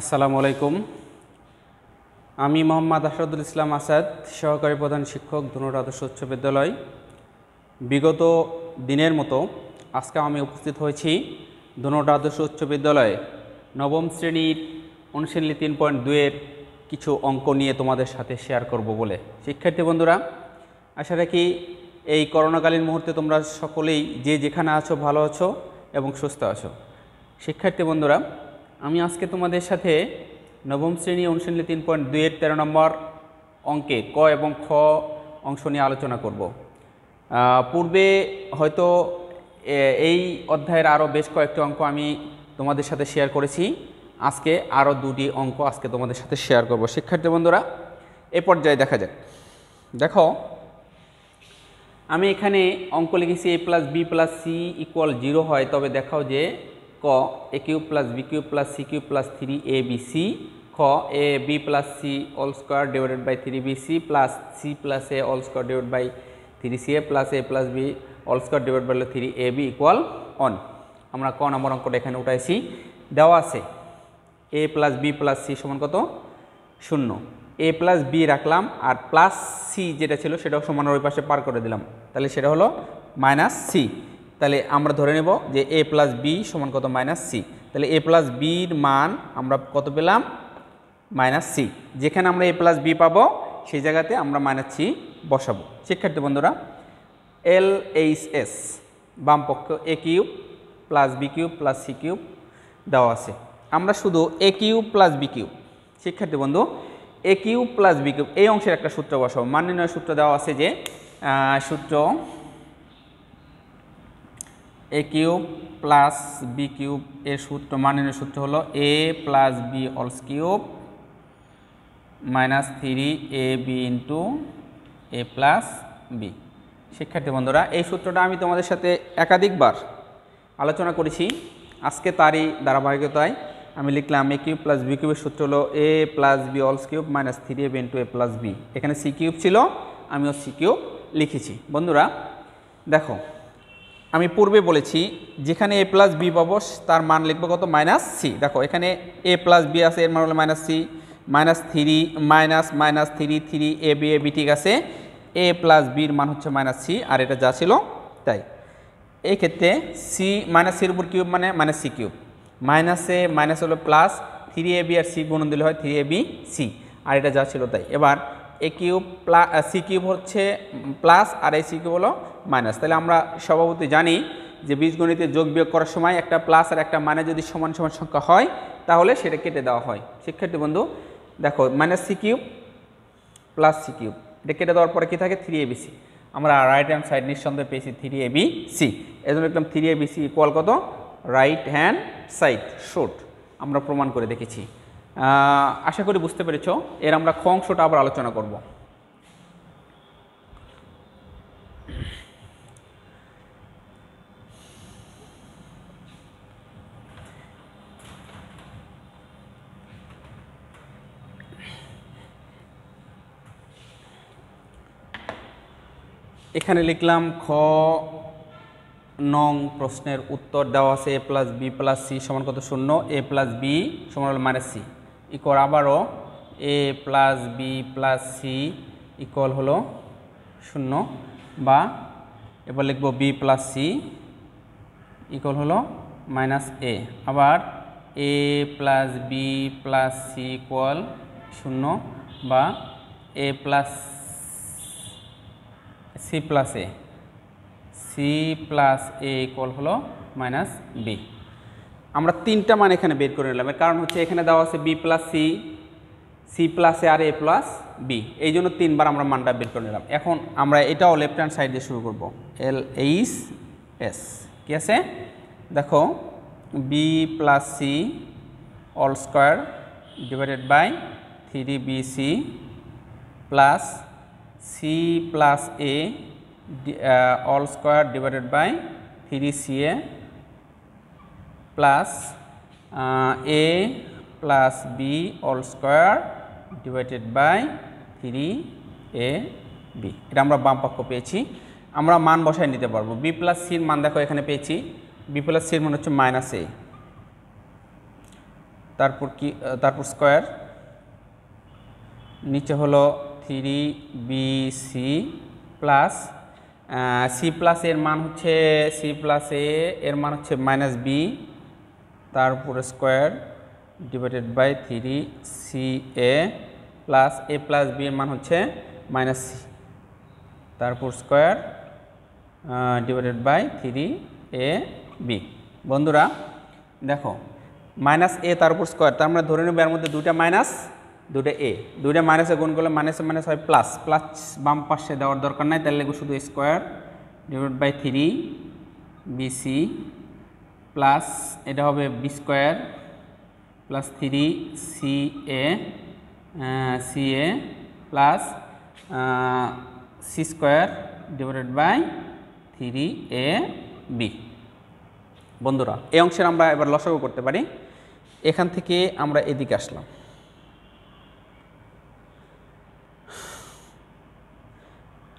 আসসালামু আলাইকুম আমি মোহাম্মদ আসাদুল ইসলাম আসাদ সহকারী প্রধান শিক্ষক ধনুর আদর্শ উচ্চ বিদ্যালয় বিগত দিনের মতো আজকে আমি উপস্থিত হয়েছি ধনুর আদর্শ উচ্চ বিদ্যালয়ে নবম শ্রেণীর অনুশীলনী তিন পয়েন্ট দুয়ের কিছু অঙ্ক নিয়ে তোমাদের সাথে শেয়ার করব বলে শিক্ষার্থী বন্ধুরা আশা রাখি এই করোনাকালীন মুহূর্তে তোমরা সকলেই যে যেখানে আছো ভালো আছো এবং সুস্থ আছো শিক্ষার্থী বন্ধুরা আমি আজকে তোমাদের সাথে নবম শ্রেণী অনুশীলনে তিন পয়েন্ট দুইয়ের তেরো নম্বর অঙ্কে ক এবং খ অংশ নিয়ে আলোচনা করব পূর্বে হয়তো এই অধ্যায়ের আরও বেশ কয়েকটি অঙ্ক আমি তোমাদের সাথে শেয়ার করেছি আজকে আরও দুটি অঙ্ক আজকে তোমাদের সাথে শেয়ার করব শিক্ষার্থী বন্ধুরা এ পর্যায়ে দেখা যাক দেখো আমি এখানে অঙ্ক লিখেছি A plus B plus C equal zero হয় তবে দেখাও যে ক A cube plus B cube plus C cube plus three A B C খ A B plus C all square divided by three B C plus C plus A all square divide by three C A plus A plus B all square divide by three A B equal one আমরা ক number অঙ্কটা এখানে উঠাইছি দেওয়া আছে A plus B plus C সমান কত শূন্য এ plus B রাখলাম আর প্লাস সি যেটা ছিল সেটাও সমান ওই পাশে পার করে দিলাম তাহলে সেটা হলো মাইনাস সি তাহলে আমরা ধরে নেব যে এ প্লাস বি সমান কত মাইনাস সি তাহলে এ প্লাস বির মান আমরা কত পেলাম মাইনাস সি যেখানে আমরা এ প্লাস বি পাবো সেই জায়গাতে আমরা মাইনাস সি বসাবো শিক্ষার্থী বন্ধুরা এল এইচ এস বামপক্ষ A cube plus B cube plus C cube দেওয়া আছে আমরা শুধু A cube plus B cube শিক্ষার্থী বন্ধু A cube plus B cube এই অংশের একটা সূত্র বসাবো মান সূত্র দেওয়া আছে যে সূত্র A cube plus B cube এর সূত্র মানের সূত্র হলো A plus B all cube minus three A B into A plus B শিক্ষার্থী বন্ধুরা এই সূত্রটা আমি তোমাদের সাথে একাধিকবার আলোচনা করেছি আজকে তারই ধারাবাহিকতায় আমি লিখলাম এ কিউব প্লাস বি কিউবের সূত্র হলো A plus B all cube minus three A B into A plus B এখানে সি কিউব ছিল আমিও সি কিউব লিখেছি বন্ধুরা দেখো আমি পূর্বে বলেছি যেখানে এ প্লাস বি পাবো তার মান লিখব কত মাইনাস সি দেখো এখানে এ প্লাস বি আছে এর মান হলো minus C minus three minus minus three three A B A B ঠিক আছে এ প্লাস বির মান হচ্ছে মাইনাস সি আর এটা যা ছিল তাই এই ক্ষেত্রে সি মাইনাস সির উপর কিউব মানে মাইনাস সি কিউব মাইনাসে মাইনাস হলো প্লাস থ্রি এ বি আর সি গুণ দিলে হয় থ্রি এ বি সি আর এটা যা ছিল তাই এবার A cube plus C cube হচ্ছে প্লাস আর এই সি কিউব হলো মাইনাস তাহলে আমরা স্বভাবতই জানি যে বীজগণিতে যোগ বিয়োগ করার সময় একটা প্লাস আর একটা মাইনাস যদি সমান সমান সংখ্যা হয় তাহলে সেটা কেটে দেওয়া হয় শিক্ষার্থী বন্ধু দেখো minus C cube plus C cube এটা কেটে দেওয়ার পরে কী থাকে থ্রি এ এবিসি আমরা রাইট হ্যান্ড সাইড নিঃসন্দেহে পেয়েছি থ্রি এ এবি সি এজন্য একদম থ্রি এবি সি ইকুয়াল কত রাইট হ্যান্ড সাইড শোট আমরা প্রমাণ করে দেখেছি আশা করি বুঝতে পেরেছ এর আমরা খ অংশটা আবার আলোচনা করব এখানে লিখলাম খ নং প্রশ্নের উত্তর দেওয়া আছে A plus B plus C সমান কত শূন্য এ প্লাস বি সমান হল মাইনাস সি ইকল আবারও A plus B plus C equal হলো শূন্য বা এবার লিখব বি প্লাস সি ইকল হলো মাইনাস এ আবার A plus B plus C equal শূন্য বা A plus C plus A C plus A equal হলো মাইনাস বি আমরা তিনটা মান এখানে বের করে নিলাম কারণ হচ্ছে এখানে দেওয়া আছে B plus C C plus A আর এ প্লাস বি এই জন্য তিনবার আমরা মানটা বের করে নিলাম এখন আমরা এটাও লেফট হ্যান্ড সাইড দিয়ে শুরু করব এল এইচ এস কী আছে দেখো B plus C all square divided by three B C plus C plus A all square divided by three C A plus A plus B all square divided by three A B এটা আমরা বাম পক্ষ পেয়েছি আমরা মান বসায় নিতে পারবো বি প্লাস সির মান দেখো এখানে পেয়েছি বি প্লাস সির মান হচ্ছে মাইনাস এ তারপর কি তারপর স্কোয়ার নিচে হলো three B C plus C plus এর মান হচ্ছে সি প্লাস এ এর মান হচ্ছে মাইনাস বি তার উপরে square divided by three C A plus A plus B এর মান হচ্ছে মাইনাস সি তারপর square divided by three A B বন্ধুরা দেখো মাইনাস এ তারপর স্কোয়ার তার মানে ধরে নেব এর মধ্যে দুটা মাইনাস দুটা এ দুটো মাইনাসে গুণ করলে মাইনাসে মাইনাস হয় প্লাস প্লাস বাম পাশে দেওয়ার দরকার নাই তাহলে শুধু square divide by three B C plus এটা হবে B square plus three C A C A plus C square divided by three A B বন্ধুরা এই অংশের আমরা এবার লসাগু করতে পারি এখান থেকে আমরা এদিকে আসলাম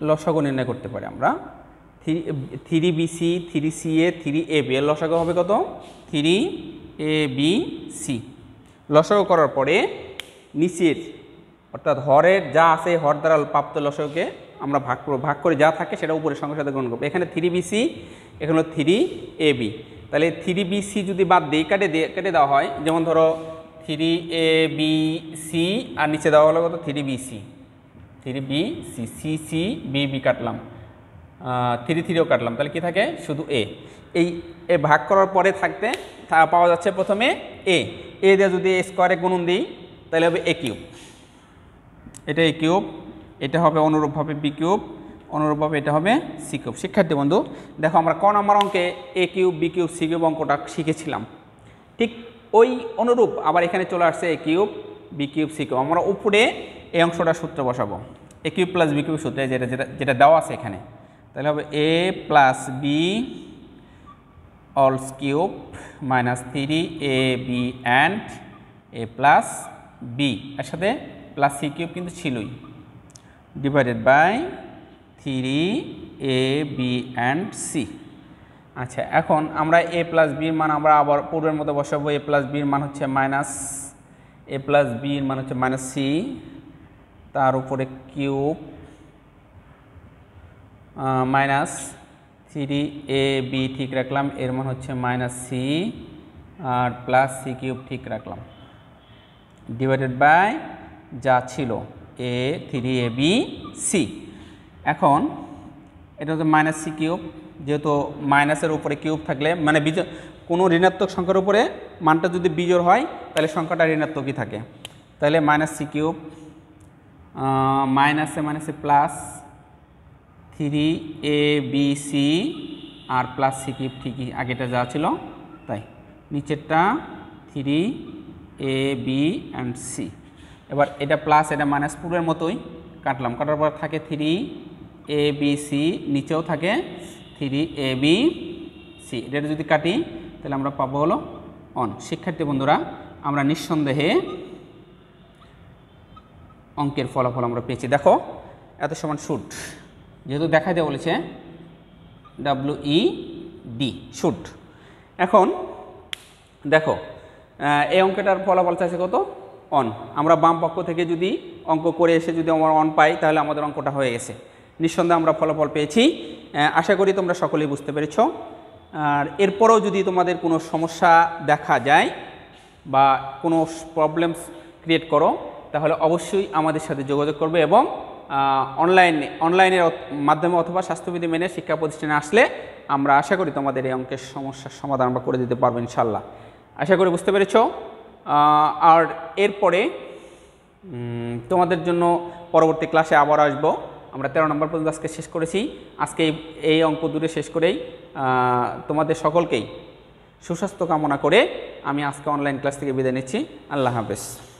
লসাগু নির্ণয় করতে পারি আমরা three three B C three C A three A B এর লসাগ হবে কত থ্রি এ বি সি লসাগ করার পরে নিচের অর্থাৎ হরের যা আছে হর দ্বারা প্রাপ্ত লসাগকে আমরা ভাগ করব ভাগ করে যা থাকে সেটা উপরের সঙ্গে সাথে গ্রহণ করবো এখানে থ্রি বিসি এখানে থ্রি এ বি তাহলে থ্রি বি সি যদি বাদ দিই কাটে দিয়ে কেটে দেওয়া হয় যেমন ধরো থ্রি এ বি সি আর নিচে দেওয়া হলো কত three B C three B C C C B B কাটলাম থ্রি থ্রিও কাটলাম তাহলে কি থাকে শুধু এ এই এ ভাগ করার পরে থাকতে পাওয়া যাচ্ছে প্রথমে এ এ দিয়ে যদি এ স্কোয়ারে গুণন দিই তাহলে হবে এ কিউব এটা এ কিউব এটা হবে অনুরূপভাবে বি কিউব অনুরূপভাবে এটা হবে সি কিউব শিক্ষার্থী বন্ধু দেখো আমরা ক নম্বর অঙ্কে A cube B cube C cube অঙ্কটা শিখেছিলাম ঠিক ওই অনুরূপ আবার এখানে চলে আসছে A cube B cube C cube আমরা উপরে এই অংশটা সূত্র বসাবো A cube plus B cube সূত্রে যেটা যেটা যেটা দেওয়া আছে এখানে তাহলে হবে A plus B all cube minus three A B and A plus B এর সাথে প্লাস সি কিউব কিন্তু ছিলই divided by three A B and C আচ্ছা এখন আমরা এ প্লাস বির মান আমরা আবার পূর্বের মতো বসাবো এ প্লাস বির মান হচ্ছে মাইনাস এ প্লাস বির মান হচ্ছে মাইনাস সি তার উপরে cube minus three A B ঠিক রাখলাম এর মান হচ্ছে মাইনাস সি আর প্লাস সি কিউব ঠিক রাখলাম ডিভাইডেড বাই যা ছিল A three A B C এখন এটা হচ্ছে মাইনাস সি কিউব যেহেতু মাইনাসের উপরে কিউব থাকলে মানে বিজ কোনো ঋণাত্মক সংখ্যার উপরে মানটা যদি বিজোর হয় তাহলে সংখ্যাটা ঋণাত্মকই থাকে তাহলে মাইনাস সি কিউব মাইনাসে মাইনাসে plus three A B C আর প্লাস সি ঠিকই আগেটা যা ছিল তাই নিচেরটা three A B and C এবার এটা প্লাস এটা মাইনাস পূর্বের মতোই কাটলাম কাটার পর থাকে থ্রি এ বি সি নিচেও থাকে থ্রি এ বি সি এটা যদি কাটি তাহলে আমরা পাবো হলো অন শিক্ষার্থী বন্ধুরা আমরা নিঃসন্দেহে অঙ্কের ফলাফল আমরা পেয়েছি দেখো এত সমান শুট যেহেতু দেখা দেওয়া বলেছে ডাব্লু ই ডি শুট এখন দেখো এই অঙ্কটার ফলাফল চাইছে কত অন আমরা বাম পক্ষ থেকে যদি অঙ্ক করে এসে যদি আমার অন পাই তাহলে আমাদের অঙ্কটা হয়ে গেছে নিঃসন্দেহে আমরা ফলাফল পেয়েছি আশা করি তোমরা সকলেই বুঝতে পেরেছ আর এরপরেও যদি তোমাদের কোনো সমস্যা দেখা যায় বা কোনো প্রবলেমস ক্রিয়েট করো তাহলে অবশ্যই আমাদের সাথে যোগাযোগ করবে এবং অনলাইনে অনলাইনের মাধ্যমে অথবা স্বাস্থ্যবিধি মেনে শিক্ষা প্রতিষ্ঠানে আসলে আমরা আশা করি তোমাদের এই অঙ্কের সমস্যার সমাধান আমরা করে দিতে পারবো ইনশাল্লাহ আশা করি বুঝতে পেরেছ আর এরপরে তোমাদের জন্য পরবর্তী ক্লাসে আবার আসব আমরা তেরো নম্বর পর্যন্ত আজকে শেষ করেছি আজকে এই অঙ্ক দূরে শেষ করেই তোমাদের সকলকেই সুস্বাস্থ্য কামনা করে আমি আজকে অনলাইন ক্লাস থেকে বিদায় নিচ্ছি আল্লাহ হাফেজ